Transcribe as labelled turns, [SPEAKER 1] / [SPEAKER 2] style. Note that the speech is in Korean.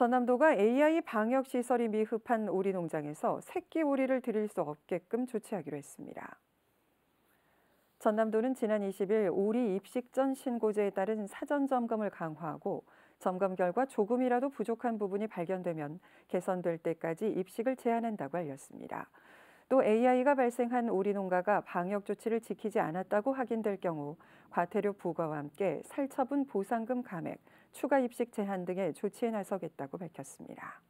[SPEAKER 1] 전남도가 AI 방역 시설이 미흡한 오리 농장에서 새끼 오리를 들일 수 없게끔 조치하기로 했습니다. 전남도는 지난 20일 오리 입식 전 신고제에 따른 사전 점검을 강화하고 점검 결과 조금이라도 부족한 부분이 발견되면 개선될 때까지 입식을 제한한다고 알렸습니다. 또 AI가 발생한 우리 농가가 방역 조치를 지키지 않았다고 확인될 경우 과태료 부과와 함께 살처분 보상금 감액, 추가 입식 제한 등의 조치에 나서겠다고 밝혔습니다.